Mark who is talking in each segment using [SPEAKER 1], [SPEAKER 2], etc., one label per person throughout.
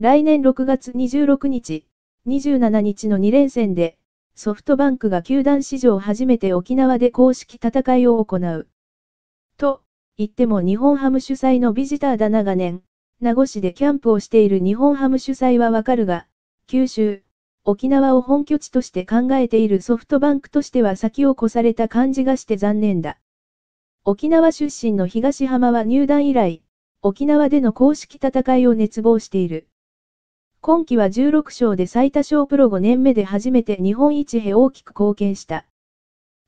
[SPEAKER 1] 来年6月26日、27日の2連戦で、ソフトバンクが球団史上初めて沖縄で公式戦いを行う。と、言っても日本ハム主催のビジターだ長年、名護市でキャンプをしている日本ハム主催はわかるが、九州、沖縄を本拠地として考えているソフトバンクとしては先を越された感じがして残念だ。沖縄出身の東浜は入団以来、沖縄での公式戦いを熱望している。今季は16勝で最多勝プロ5年目で初めて日本一へ大きく貢献した。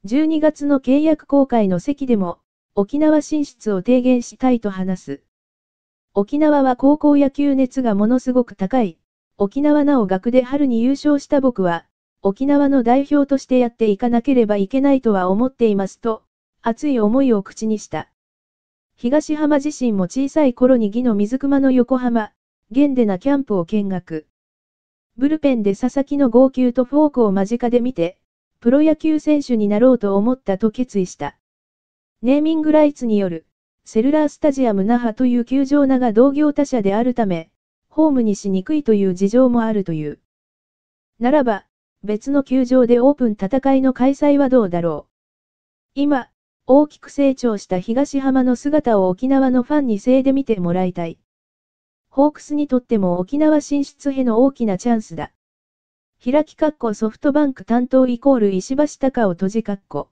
[SPEAKER 1] 12月の契約公開の席でも、沖縄進出を提言したいと話す。沖縄は高校野球熱がものすごく高い。沖縄なお学で春に優勝した僕は、沖縄の代表としてやっていかなければいけないとは思っていますと、熱い思いを口にした。東浜自身も小さい頃に義の水熊の横浜、ゲンデなキャンプを見学。ブルペンで佐々木の号泣とフォークを間近で見て、プロ野球選手になろうと思ったと決意した。ネーミングライツによる、セルラースタジアム那覇という球場名が同業他社であるため、ホームにしにくいという事情もあるという。ならば、別の球場でオープン戦いの開催はどうだろう。今、大きく成長した東浜の姿を沖縄のファンにせいで見てもらいたい。ホークスにとっても沖縄進出への大きなチャンスだ。開き括弧ソフトバンク担当イコール石橋貴を閉じ括弧。